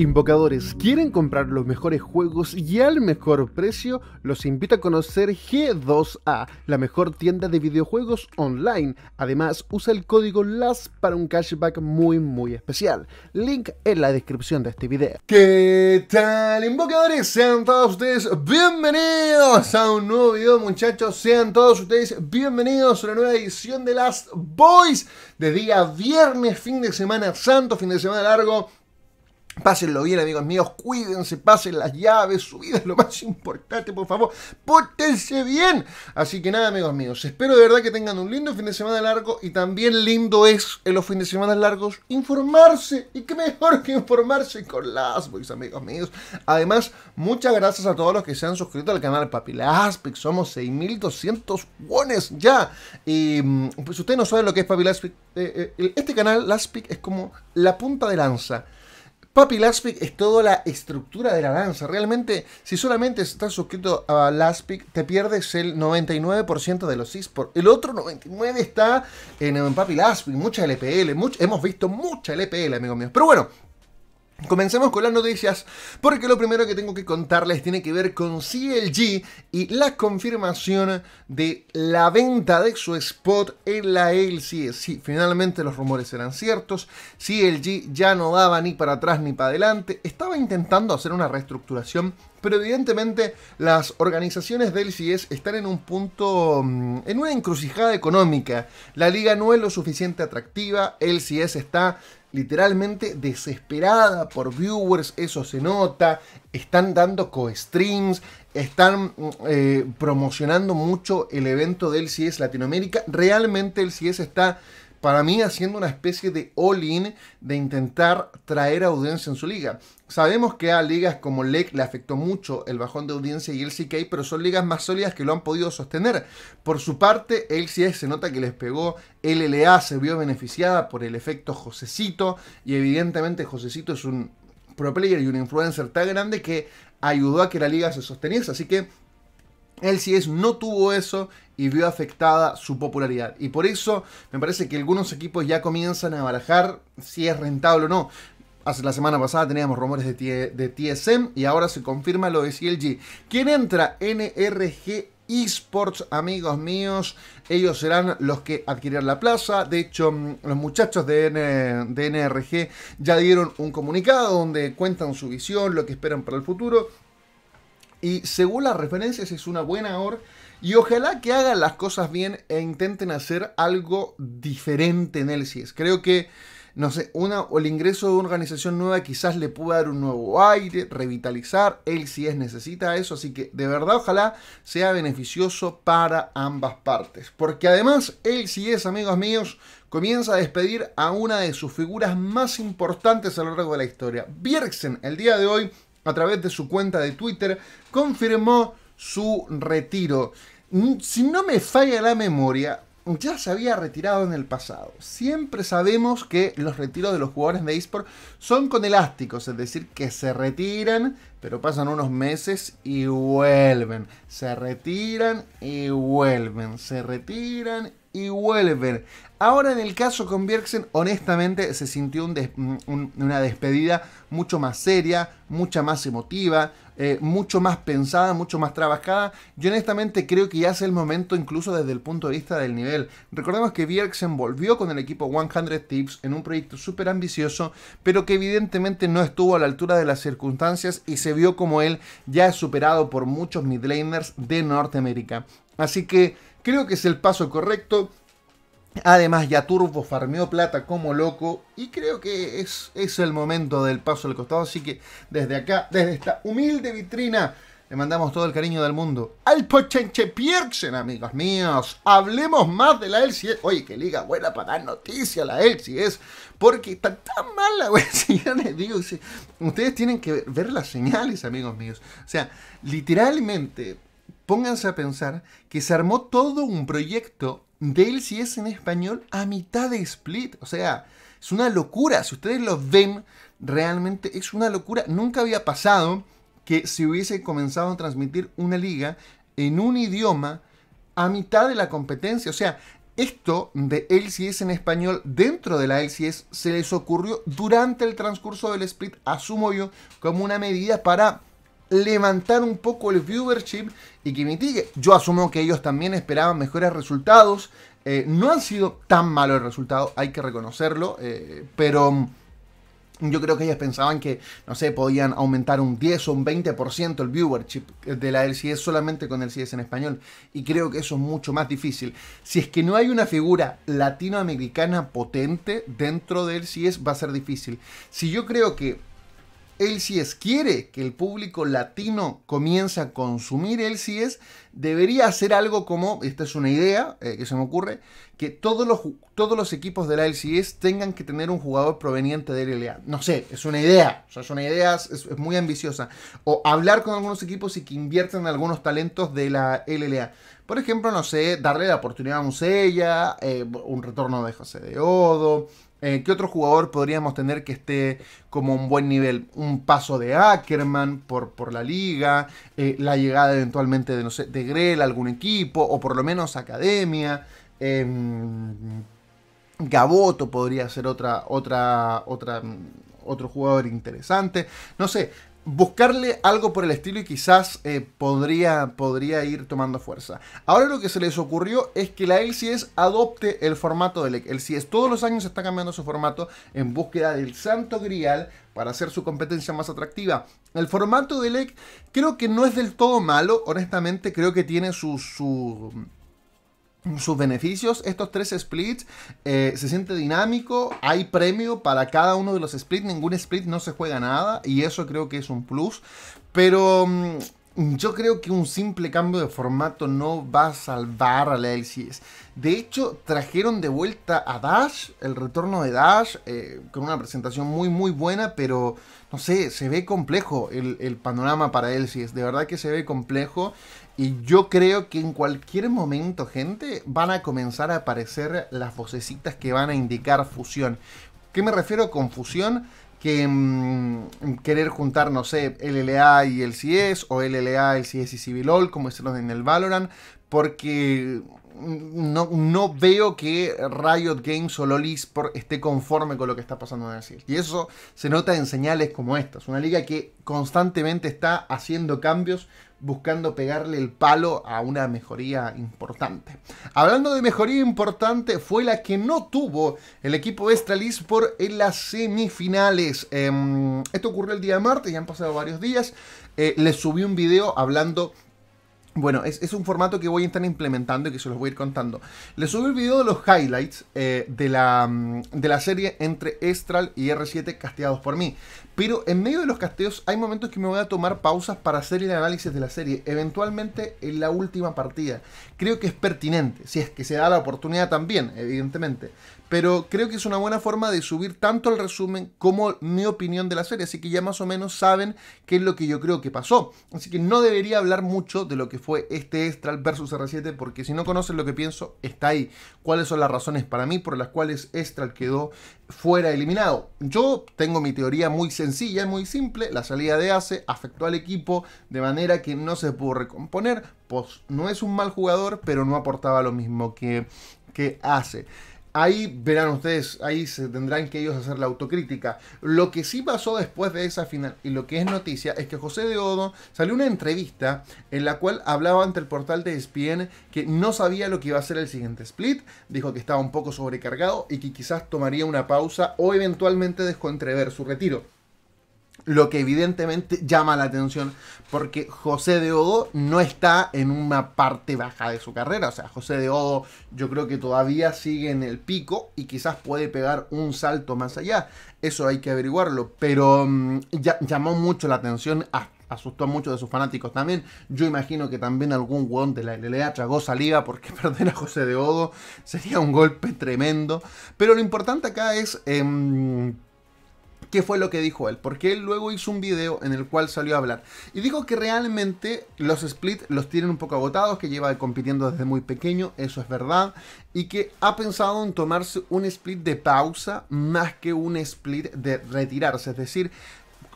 Invocadores, ¿quieren comprar los mejores juegos y al mejor precio? Los invito a conocer G2A, la mejor tienda de videojuegos online. Además, usa el código LAS para un cashback muy muy especial. Link en la descripción de este video. ¿Qué tal, Invocadores? Sean todos ustedes bienvenidos a un nuevo video, muchachos. Sean todos ustedes bienvenidos a una nueva edición de Last Boys de día viernes, fin de semana santo, fin de semana largo. Pásenlo bien, amigos míos, cuídense, pasen las llaves, su vida es lo más importante, por favor, pórtense bien. Así que nada, amigos míos, espero de verdad que tengan un lindo fin de semana largo y también lindo es en los fines de semana largos informarse. Y qué mejor que informarse con las amigos míos. Además, muchas gracias a todos los que se han suscrito al canal Papi Laspic. Somos 6200 wones ya. Y pues mm, ustedes no saben lo que es Papi Laspic. Eh, eh, este canal Laspic es como la punta de lanza Papi Laspic es toda la estructura de la danza. Realmente, si solamente estás suscrito a Laspic, te pierdes el 99% de los esports. El otro 99% está en, en Papi Laspic, mucha LPL. hemos visto mucha LPL, amigos míos. Pero bueno, Comencemos con las noticias, porque lo primero que tengo que contarles tiene que ver con CLG y la confirmación de la venta de su spot en la LCS. Sí, finalmente los rumores eran ciertos, CLG ya no daba ni para atrás ni para adelante, estaba intentando hacer una reestructuración, pero evidentemente las organizaciones de LCS están en un punto, mm, en una encrucijada económica. La liga no es lo suficiente atractiva, LCS está literalmente desesperada por viewers, eso se nota, están dando co-streams, están mm, eh, promocionando mucho el evento del CIES Latinoamérica, realmente el CIS está para mí haciendo una especie de all-in de intentar traer audiencia en su liga. Sabemos que a ligas como LEC le afectó mucho el bajón de audiencia y el CK, pero son ligas más sólidas que lo han podido sostener. Por su parte, LCS se nota que les pegó, LLA se vio beneficiada por el efecto Josecito, y evidentemente Josecito es un pro player y un influencer tan grande que ayudó a que la liga se sosteniese. Así que LCS no tuvo eso y vio afectada su popularidad. Y por eso me parece que algunos equipos ya comienzan a barajar si es rentable o no. Hace la semana pasada teníamos rumores de, TSM e, y ahora se confirma lo de CLG. ¿Quién entra? NRG esports, amigos míos. Ellos serán los que adquirirán la plaza. De hecho, mm, los muchachos de NRG ya dieron un comunicado donde cuentan su visión, lo que esperan para el futuro. Y según las referencias es una buena hora. Y ojalá que hagan las cosas bien e intenten hacer algo diferente en el es Creo que, no sé, una, o el ingreso de una organización nueva quizás le pueda dar un nuevo aire, revitalizar. El es necesita eso, así que de verdad ojalá sea beneficioso para ambas partes. Porque además el es amigos míos, comienza a despedir a una de sus figuras más importantes a lo largo de la historia. Birksen, el día de hoy, a través de su cuenta de Twitter, confirmó su retiro. Mm, si no me falla la memoria, ya se había retirado en el pasado. Siempre sabemos que los retiros de los jugadores de eSport son con elásticos, es decir, que se retiran, pero pasan unos meses y vuelven. Se retiran y vuelven. Se retiran y ver Ahora en el caso con Bjergsen, honestamente se sintió una despedida mucho más seria, mucha más emotiva, eh, mucho más pensada, mucho más trabajada. Yo honestamente creo que ya es el momento incluso desde el punto de vista del nivel. Recordemos que Bjergsen volvió con el equipo 100 Tips en un proyecto súper ambicioso, pero que evidentemente no estuvo a la altura de las circunstancias y se vio como él ya es superado por muchos midlaners de Norteamérica. Así que Creo que es el paso correcto. Además ya Turbo farmeó plata como loco y creo que es, es el momento del paso al costado. Así que desde acá, desde esta humilde vitrina, le mandamos todo el cariño del mundo al Pochenche Pierksen, amigos míos. Hablemos más de la LCS. Oye, qué liga buena para dar noticias la LCS. Porque está tan mala, güey. Si digo, ustedes tienen que ver las señales, amigos míos. O sea, literalmente Pónganse a pensar que se armó todo un proyecto de si es en español a mitad de Split. O sea, es una locura. Si ustedes lo ven, realmente es una locura. Nunca había pasado que se hubiese comenzado a transmitir una liga en un idioma a mitad de la competencia. O sea, esto de LCS en español dentro de la LCS se les ocurrió durante el transcurso del split, asumo yo, como una medida para levantar un poco el viewership y que mitigue. Yo asumo que ellos también esperaban mejores resultados. Eh, no han sido tan malos los resultados hay que reconocerlo, eh, pero... Yo creo que ellos pensaban que, no sé, podían aumentar un 10 o un 20% el viewership de la LCS solamente con el LCS en español. Y creo que eso es mucho más difícil. Si es que no hay una figura latinoamericana potente dentro de LCS, va a ser difícil. Si yo creo que LCS quiere que el público latino comience a consumir LCS, debería hacer algo como, esta es una idea eh, que se me ocurre, que todos los, todos los equipos de la LCS tengan que tener un jugador proveniente de LLA. No sé, es una idea, es una idea, es, muy ambiciosa. O hablar con algunos equipos y que inviertan en algunos talentos de la LLA. Por ejemplo, no sé, darle la oportunidad a un eh, un retorno de José de Odo, eh, ¿Qué otro jugador podríamos tener que esté como un buen nivel? Un paso de Ackerman por, por la liga, eh, la llegada eventualmente de, no de Grel a algún equipo, o por lo menos Academia. Em, Gaboto podría ser otra, otra, otra, mm, otro jugador interesante. No sé, buscarle algo por el estilo y quizás eh, podría, podría ir tomando fuerza. Ahora lo que se les ocurrió es que la LCS adopte el formato de del LCS. Todos los años está cambiando su formato en búsqueda del santo grial para hacer su competencia más atractiva. El formato de LEC creo que no es del todo malo, honestamente creo que tiene su sus beneficios. Estos tres splits eh, se siente dinámico, hay premio para cada uno de los splits, ningún split no se juega nada y eso creo que es un plus. Pero mm, yo creo que un simple cambio de formato no va a salvar la LCS. De hecho, trajeron de vuelta a Dash, el retorno de Dash, eh, con una presentación muy muy buena, pero no sé, se ve complejo el, panorama para él, si de verdad que se ve complejo. Y yo creo que en cualquier momento, gente, van a comenzar a aparecer las vocecitas que van a indicar fusión. ¿Qué me refiero con fusión? Que mm, querer juntar, no sé, LLA y el e o LLA, el CS e y Civilol, como hicieron en el Valorant, porque no, no, veo que Riot Games o LoL esté conforme con lo que está pasando en Brasil. Y eso se nota en señales como estas. Una liga que constantemente está haciendo cambios buscando pegarle el palo a una mejoría importante. Hablando de mejoría importante, fue la que no tuvo el equipo de por en las semifinales. Em, esto ocurrió el día de martes, ya han pasado varios días. Eh, les subí un video hablando bueno, es, un formato que voy a estar implementando y que se los voy a ir contando. Les subo el video de los highlights eh, de, la, mm, de la serie entre Estral y R7 casteados por mí. Pero en medio de los casteos hay momentos que me voy a tomar pausas para hacer el análisis de la serie, eventualmente en la última partida. Creo que es pertinente, si es que se da la oportunidad también, evidentemente. Pero creo que es una buena forma de subir tanto el resumen como mi opinión de la serie. Así que ya más o menos saben qué es lo que yo creo que pasó. Así que no debería hablar mucho de lo que fue este Estral versus R7. Porque si no conocen lo que pienso, está ahí. ¿Cuáles son las razones para mí por las cuales Estral quedó fuera eliminado? Yo tengo mi teoría muy sencilla, y muy simple. La salida de ACE afectó al equipo de manera que no se pudo recomponer. Pues no es un mal jugador, pero no aportaba lo mismo que, que hace. Ahí verán ustedes, ahí se tendrán que ellos hacer la autocrítica. Lo que sí pasó después de esa final y lo que es noticia es que José de Odo salió una entrevista en la cual hablaba ante el portal de ESPN que no sabía lo que iba a ser el siguiente split, dijo que estaba un poco sobrecargado y que quizás tomaría una pausa o eventualmente dejó entrever su retiro. Lo que evidentemente llama la atención porque José de Odo no está en una parte baja de su carrera. O sea, José de Odo yo creo que todavía sigue en el pico y quizás puede pegar un salto más allá. Eso hay que averiguarlo. Pero mm, llamó mucho la atención asustó a muchos de sus fanáticos también. Yo imagino que también algún hueón de la LLA tragó saliva porque perder a José de Odo sería un golpe tremendo. Pero lo importante acá es em, qué fue lo que dijo él. Porque él luego hizo un video en el cual salió a hablar. Y dijo que realmente los splits los tienen un poco agotados, que lleva compitiendo desde muy pequeño, eso es verdad. Y que ha pensado en tomarse un split de pausa más que un split de retirarse. Es decir,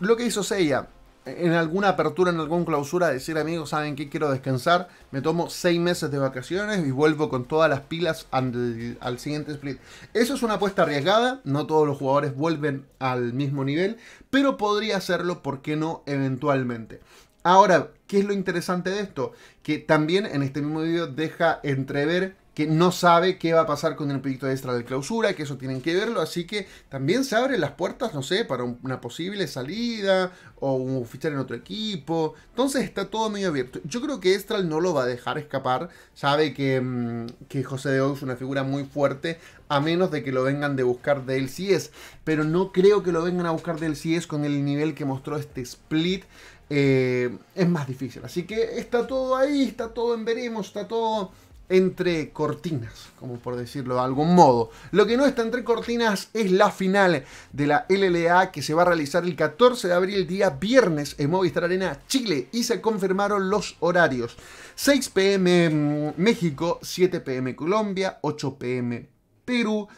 lo que hizo Seiya en alguna apertura, en alguna clausura, decir amigos, ¿saben qué? Quiero descansar, me tomo seis meses de vacaciones y vuelvo con todas las pilas al, siguiente split. Eso es una apuesta arriesgada, no todos los jugadores vuelven al mismo nivel, pero podría hacerlo, ¿por qué no? Eventualmente. Ahora, ¿qué es lo interesante de esto? Que también en este mismo video deja entrever que no sabe qué va a pasar con el proyecto Estral de clausura, que eso tienen que verlo, así que también se abren las puertas, no sé, para una posible salida o un fichar en otro equipo. Entonces está todo medio abierto. Yo creo que Estral no lo va a dejar escapar, sabe que, mm, José de Oz es una figura muy fuerte, a menos de que lo vengan de buscar si es. pero no creo que lo vengan a buscar del es con el nivel que mostró este split. Eh, es más difícil, así que está todo ahí, está todo en veremos, está todo entre cortinas, como por decirlo de algún modo. Lo que no está entre cortinas es la final de la LLA que se va a realizar el 14 de abril, día viernes, en Movistar Arena, Chile, y se confirmaron los horarios. 6 pm mm, México, 7 pm Colombia, 8 pm Perú,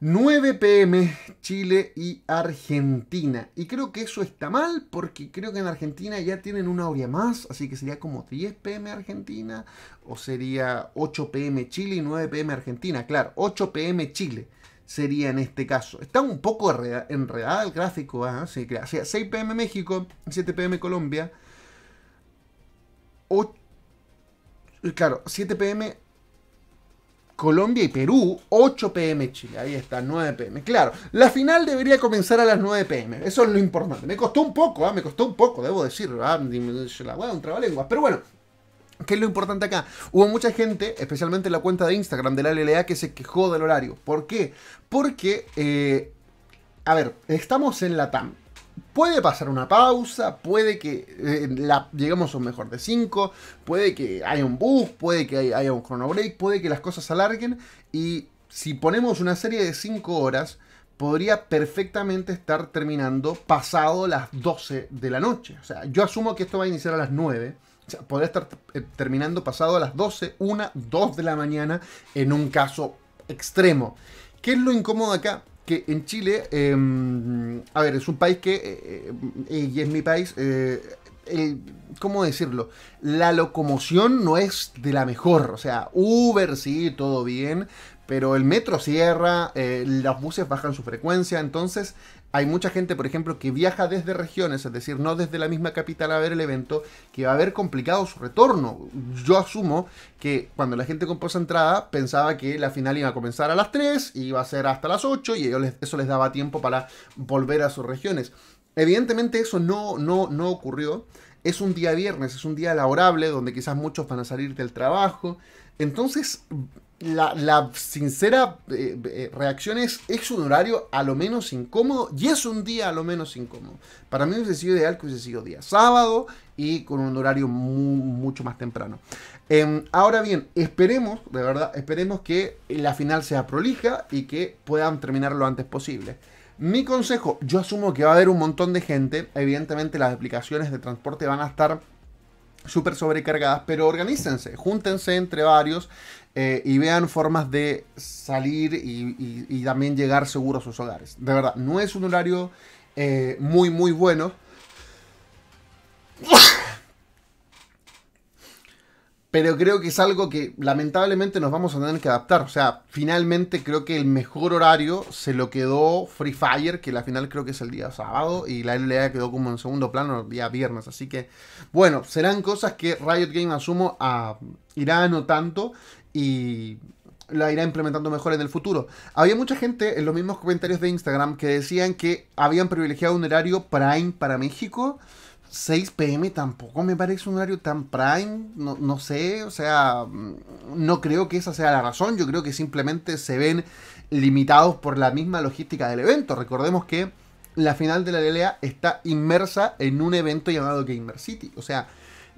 9 pm Chile y Argentina. Y creo que eso está mal porque creo que en Argentina ya tienen una hora más, así que sería como 10 pm Argentina o sería 8 pm Chile y 9 pm Argentina. Claro, 8 pm Chile sería en este caso. Está un poco enredado el gráfico, así ¿ah? que o 6 pm México, 7 pm Colombia, 8, eh, claro, 7 pm Colombia y Perú, 8 pm Chile, ahí está, 9 pm. Claro, la final debería comenzar a las 9 pm, eso es lo importante. Me costó un poco, ¿ah? me costó un poco, debo decirlo, ¿ah? un trabalenguas, pero bueno, ¿Qué es lo importante acá? Hubo mucha gente, especialmente en la cuenta de Instagram de la LLA, que se quejó del horario. ¿Por qué? Porque, eh, a ver, estamos en la TAM puede pasar una pausa, puede que eh, lleguemos a un mejor de 5, puede que haya un bus, puede que haya, un chrono break, puede que las cosas alarguen y si ponemos una serie de 5 horas, podría perfectamente estar terminando pasado las 12 de la noche. O sea, yo asumo que esto va a iniciar a las 9. O podría estar eh, terminando pasado a las 12, 1, 2 de la mañana en un caso extremo. ¿Qué es lo incómodo acá? que en Chile, em, a ver, es un país que, eh, eh, y es mi país, eh, ¿cómo decirlo? La locomoción no es de la mejor. O sea, Uber sí, todo bien, pero el metro cierra, los buses bajan su frecuencia, entonces hay mucha gente, por ejemplo, que viaja desde regiones, es decir, no desde la misma capital a ver el evento, que va a haber complicado su retorno. Yo asumo que cuando la gente compró esa entrada pensaba que la final iba a comenzar a las 3, y iba a ser hasta las 8 y eso les daba tiempo para volver a sus regiones. Evidentemente eso no, no, no ocurrió. Es un día viernes, es un día laborable donde quizás muchos van a salir del trabajo. Entonces, la, sincera eh, eh, reacción es, es un horario a lo menos incómodo y es un día a lo menos incómodo. Para mí hubiese sido ideal que hubiese sido día sábado y con un horario mucho más temprano. Em, ahora bien, esperemos, de verdad, esperemos que la final sea prolija y que puedan terminar lo antes posible. Mi consejo, yo asumo que va a haber un montón de gente, evidentemente las aplicaciones de transporte van a estar super sobrecargadas, pero organícense, júntense entre varios eh, y vean formas de salir y, también llegar seguro a sus hogares. De verdad, no es un horario eh, muy, muy bueno. pero creo que es algo que lamentablemente nos vamos a tener que adaptar. O sea, finalmente creo que el mejor horario se lo quedó Free Fire, que la final creo que es el día sábado, y la LLA quedó como en segundo plano el día viernes. Así que, bueno, serán cosas que Riot Game asumo a, ah, irá anotando y la irá implementando mejor en el futuro. Había mucha gente en los mismos comentarios de Instagram que decían que habían privilegiado un horario Prime para México. 6 pm tampoco me parece un horario tan prime, no, sé, o sea, no creo que esa sea la razón, yo creo que simplemente se ven limitados por la misma logística del evento. Recordemos que la final de la LLA está inmersa en un evento llamado Gamer City, o sea,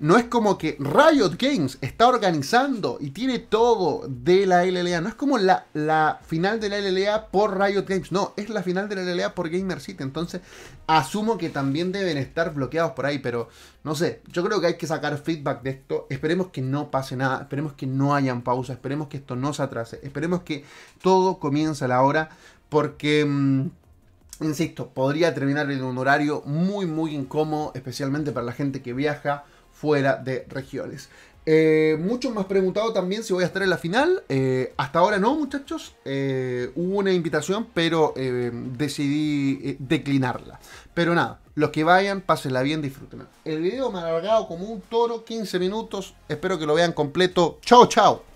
no es como que Riot Games está organizando y tiene todo de la LLA. No es como la, la final de la LLA por Riot Games. No, es la final de la LLA por Gamer City. Entonces, asumo que también deben estar bloqueados por ahí. Pero no sé, yo creo que hay que sacar feedback de esto. Esperemos que no pase nada. Esperemos que no hayan pausa. Esperemos que esto no se atrase. Esperemos que todo comience a la hora. Porque. Mm, insisto, podría terminar en un horario muy, muy incómodo, especialmente para la gente que viaja fuera de regiones. Eh, muchos me han preguntado también si voy a estar en la final. Eh, hasta ahora no, muchachos. Eh, hubo una invitación, pero decidí declinarla. Pero nada, los que vayan, pásenla bien, disfruten. El video me ha alargado como un toro, 15 minutos. Espero que lo vean completo. Chao, chao.